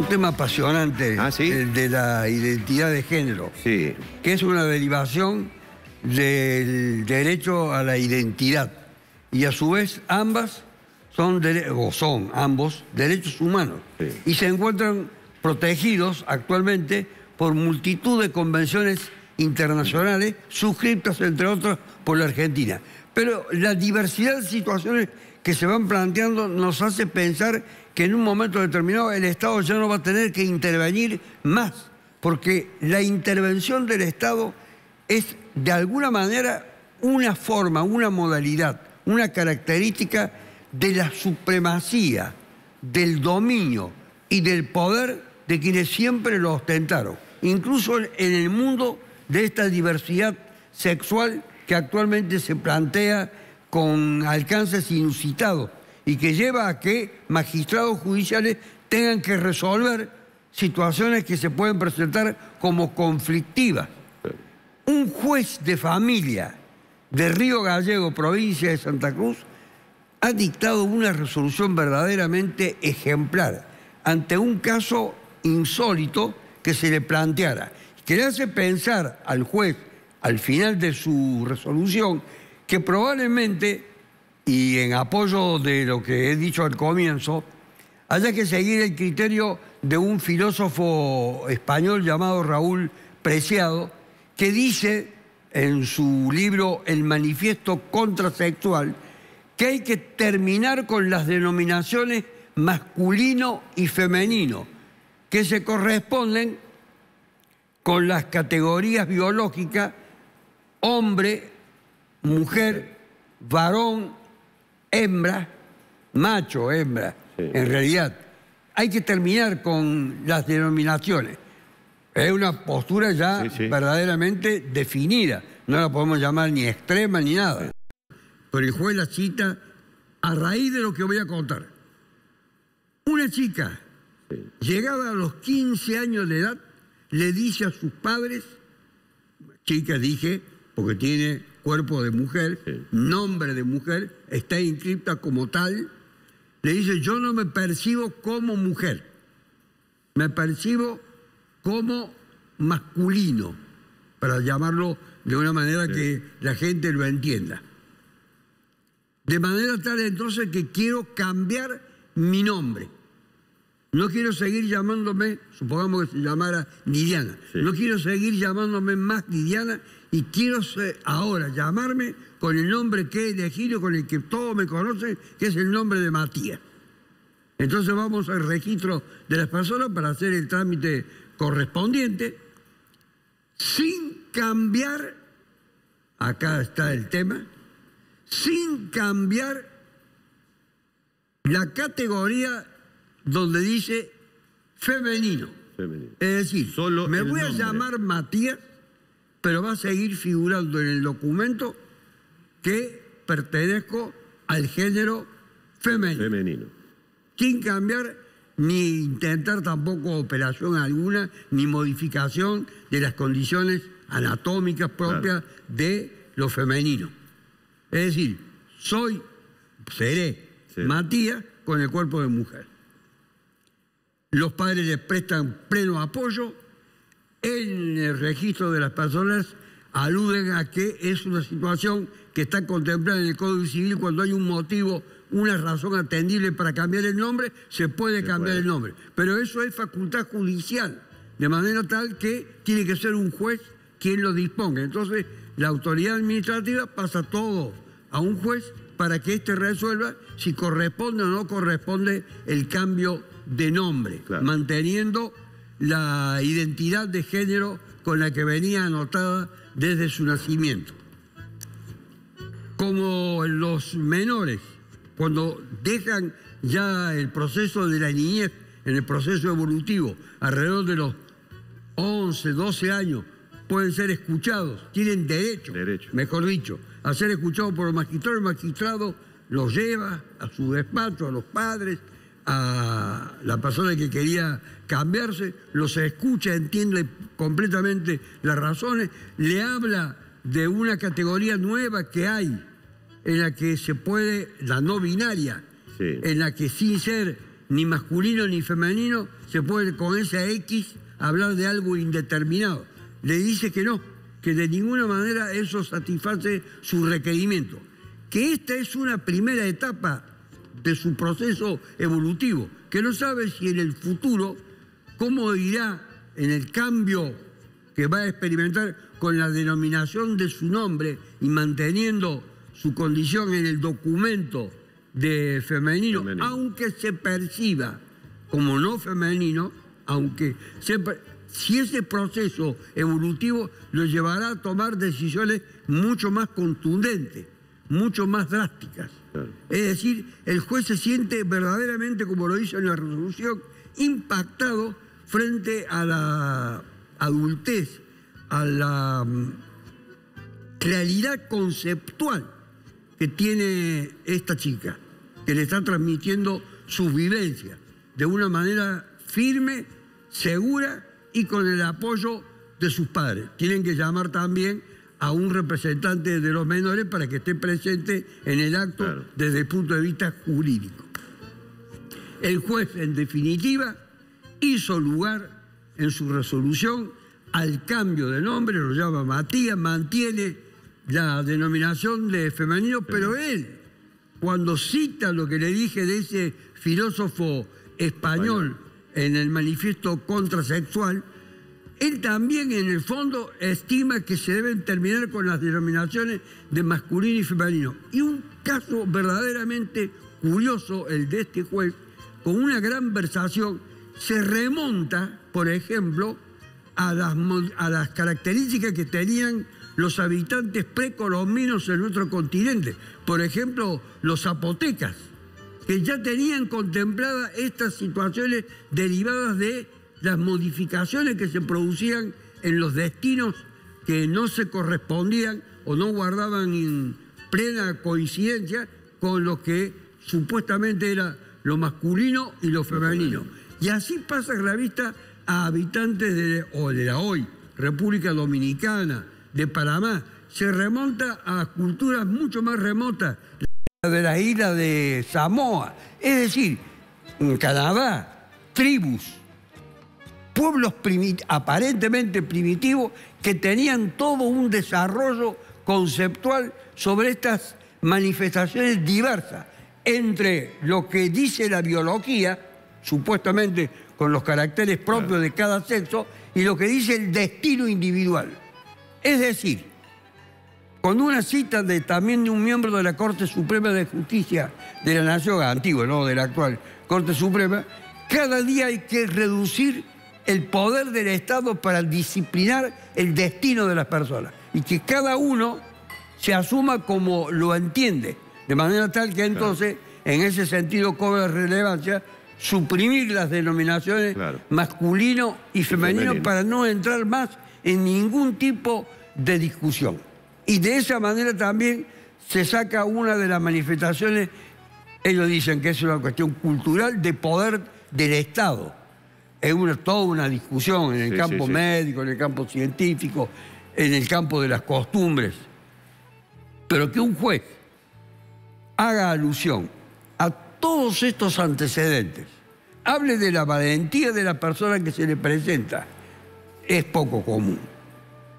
Un tema apasionante ah, el eh, de la identidad de género, que es una derivación del derecho a la identidad. Y a su vez ambas son, son ambos derechos humanos. Y se encuentran protegidos actualmente por multitud de convenciones internacionales, suscritas entre otros por la Argentina. Pero la diversidad de situaciones que se van planteando nos hace pensar que en un momento determinado el Estado ya no va a tener que intervenir más, porque la intervención del Estado es de alguna manera una forma, una modalidad, una característica de la supremacía, del dominio y del poder de quienes siempre lo ostentaron, incluso en el mundo de esta diversidad sexual que actualmente se plantea con alcances inusitados y que lleva a que magistrados judiciales tengan que resolver situaciones que se pueden presentar como conflictivas. Un juez de familia de Río Gallego, provincia de Santa Cruz, ha dictado una resolución verdaderamente ejemplar ante un caso insólito que se le planteara que le hace pensar al juez al final de su resolución que probablemente, y en apoyo de lo que he dicho al comienzo, haya que seguir el criterio de un filósofo español llamado Raúl Preciado, que dice en su libro El Manifiesto Contrasexual que hay que terminar con las denominaciones masculino y femenino, que se corresponden con las categorías biológicas hombre, mujer, varón, hembra, macho, hembra, en realidad. Hay que terminar con las denominaciones. Es una postura ya verdaderamente definida. No la podemos llamar ni extrema ni nada. Pero el juez la cita a raíz de lo que voy a contar. Una chica llegaba a los 15 años de edad le dice a sus padres, chica, dije, porque tiene cuerpo de mujer, nombre de mujer, está inscripta como tal, le dice, yo no me percibo como mujer, me percibo como masculino, para llamarlo de una manera que la gente lo entienda. De manera tal entonces que quiero cambiar mi nombre. No quiero seguir llamándome, supongamos que se llamara Nidiana, no quiero seguir llamándome más Nidiana y quiero ahora llamarme con el nombre que he elegido, con el que todos me conocen, que es el nombre de Matías. Entonces vamos al registro de las personas para hacer el trámite correspondiente sin cambiar, acá está el tema, sin cambiar la categoría donde dice femenino. Es decir, me voy a llamar Matías, pero va a seguir figurando en el documento que pertenezco al género femenino. femenino. Sin cambiar ni intentar tampoco operación alguna, ni modificación de las condiciones anatómicas propias de lo femenino. Es decir, soy, seré Matías con el cuerpo de mujer los padres les prestan pleno apoyo, en el registro de las personas aluden a que es una situación que está contemplada en el Código Civil cuando hay un motivo, una razón atendible para cambiar el nombre, se puede cambiar el nombre. Pero eso es facultad judicial, de manera tal que tiene que ser un juez quien lo disponga. Entonces, la autoridad administrativa pasa todo a un juez para que éste resuelva si corresponde o no corresponde el cambio de nombre, manteniendo la identidad de género con la que venía anotada desde su nacimiento. Como los menores, cuando dejan ya el proceso de la niñez, en el proceso evolutivo, alrededor de los 11, 12 años, pueden ser escuchados, tienen derecho, mejor dicho, a ser escuchados por el magistrados. El magistrado los lleva a su despacho, a los padres, a la persona que quería cambiarse, los escucha, entiende completamente las razones, le habla de una categoría nueva que hay, en la que se puede, la no binaria, en la que sin ser ni masculino ni femenino, se puede con esa X hablar de algo indeterminado le dice que no, que de ninguna manera eso satisface su requerimiento, que esta es una primera etapa de su proceso evolutivo, que no sabe si en el futuro, cómo irá en el cambio que va a experimentar con la denominación de su nombre y manteniendo su condición en el documento de femenino, aunque se perciba como no femenino, aunque se si ese proceso evolutivo lo llevará a tomar decisiones mucho más contundentes, mucho más drásticas. Es decir, el juez se siente verdaderamente, como lo dice en la resolución, impactado frente a la adultez, a la claridad mm, conceptual que tiene esta chica, que le está transmitiendo su vivencia de una manera firme, segura y con el apoyo de sus padres. Tienen que llamar también a un representante de los menores para que esté presente en el acto desde el punto de vista jurídico. El juez, en definitiva, hizo lugar en su resolución al cambio de nombre, lo llama Matías, mantiene la denominación de femenino, pero él, cuando cita lo que le dije de ese filósofo español, en el manifiesto contrasexual, él también en el fondo estima que se deben terminar con las denominaciones de masculino y femenino. Y un caso verdaderamente curioso, el de este juez, con una gran versación, se remonta, por ejemplo, a las, a las características que tenían los habitantes precolombinos en nuestro continente. Por ejemplo, los zapotecas que ya tenían contempladas estas situaciones derivadas de las modificaciones que se producían en los destinos que no se correspondían o no guardaban en plena coincidencia con lo que supuestamente era lo masculino y lo femenino. Y así pasa la vista a habitantes de, o de la hoy, República Dominicana, de Panamá. Se remonta a culturas mucho más remotas de la isla de Samoa. Es decir, Canadá, tribus, pueblos aparentemente primitivos que tenían todo un desarrollo conceptual sobre estas manifestaciones diversas entre lo que dice la biología, supuestamente con los caracteres propios de cada sexo, y lo que dice el destino individual. Es decir, con una cita de, también de un miembro de la Corte Suprema de Justicia de la Nación, antigua, no de la actual Corte Suprema, cada día hay que reducir el poder del Estado para disciplinar el destino de las personas y que cada uno se asuma como lo entiende, de manera tal que entonces en ese sentido cobre relevancia suprimir las denominaciones masculino y femenino para no entrar más en ningún tipo de discusión. Y de esa manera también se saca una de las manifestaciones, ellos dicen que es una cuestión cultural de poder del Estado. Es una, toda una discusión en el campo médico, en el campo científico, en el campo de las costumbres. Pero que un juez haga alusión a todos estos antecedentes, hable de la valentía de la persona que se le presenta, es poco común.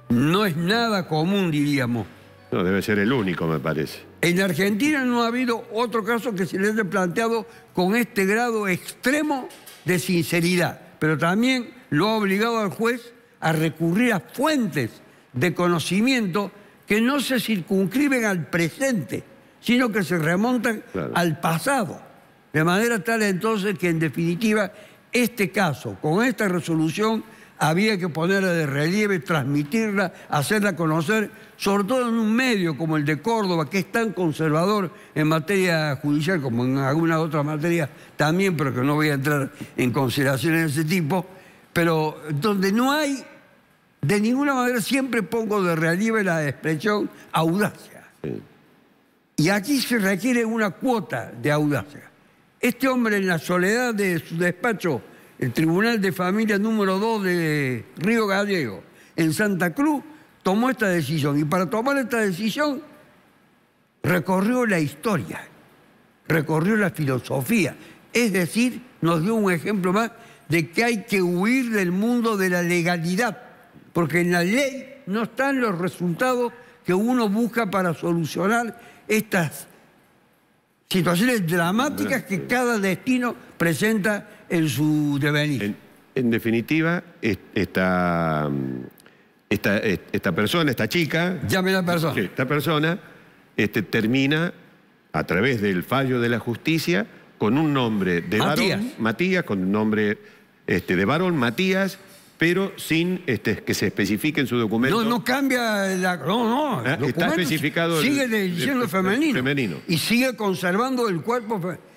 No es nada común, diríamos. No, debe ser el único, me parece. En Argentina no ha habido otro caso que se le haya planteado con este grado extremo de sinceridad, pero también lo ha obligado al juez a recurrir a fuentes de conocimiento que no se circunscriben al presente, sino que se remontan al pasado. De manera tal entonces que en definitiva este caso, con esta resolución, había que ponerla de relieve, transmitirla, hacerla conocer, sobre todo en un medio como el de Córdoba, que es tan conservador en materia judicial como en alguna otra materia también, pero que no voy a entrar en consideraciones de ese tipo, pero donde no hay, de ninguna manera siempre pongo de relieve la expresión audacia. Y aquí se requiere una cuota de audacia. Este hombre en la soledad de su despacho el Tribunal de Familia número 2 de Río Gallego, en Santa Cruz, tomó esta decisión. Y para tomar esta decisión recorrió la historia, recorrió la filosofía. Es decir, nos dio un ejemplo más de que hay que huir del mundo de la legalidad, porque en la ley no están los resultados que uno busca para solucionar estas situaciones dramáticas que cada destino presenta en su devenir. En, definitiva, esta, esta, esta, persona, esta chica... Llame la persona. Esta persona este, termina, a través del fallo de la justicia, con un nombre de varón, Matías, con un nombre este, de varón, Matías, pero sin este, que se especifique en su documento. No, no cambia la. No, no. Ah, está especificado. Sigue el, femenino. Femenino. Y sigue conservando el cuerpo femenino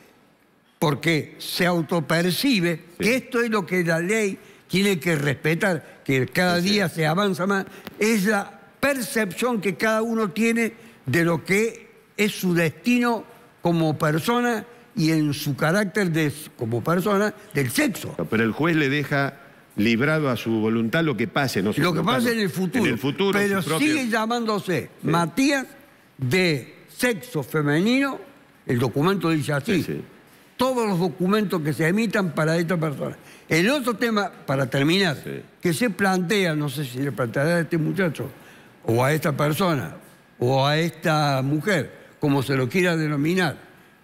porque se autopercibe que esto es lo que la ley tiene que respetar, que cada día se avanza más, es la percepción que cada uno tiene de lo que es su destino como persona y en su carácter de, como persona del sexo. Pero el juez le deja librado a su voluntad lo que pase. No lo que pase en el futuro. el futuro pero sigue llamándose Matías de sexo femenino, el documento dice así, todos los documentos que se emitan para esta persona. El otro tema, para terminar, que se plantea, no sé si le planteará a este muchacho, o a esta persona, o a esta mujer, como se lo quiera denominar,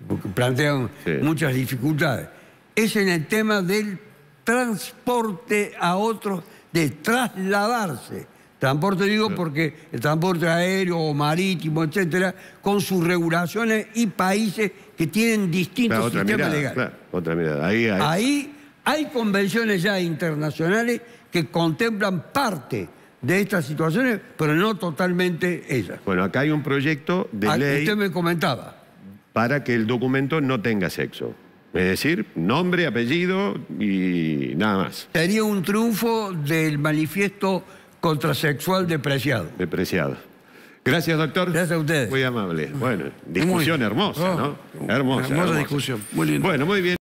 porque plantean muchas dificultades, es en el tema del transporte a otros, de trasladarse Transporte digo porque el transporte aéreo o marítimo, etcétera, con sus regulaciones y países que tienen distintos sistemas legales. Ahí, hay convenciones ya internacionales que contemplan parte de estas situaciones, pero no totalmente ellas. Bueno, acá hay un proyecto de ah, ley... Usted me comentaba. Para que el documento no tenga sexo. Es decir, nombre, apellido y nada más. Sería un triunfo del manifiesto Contrasexual depreciado. Depreciado. Gracias, doctor. Gracias a ustedes. Muy amable. Bueno, discusión hermosa, ¿no? Oh, hermosa. Hermosa, discusión. Muy lindo. Bueno, muy bien.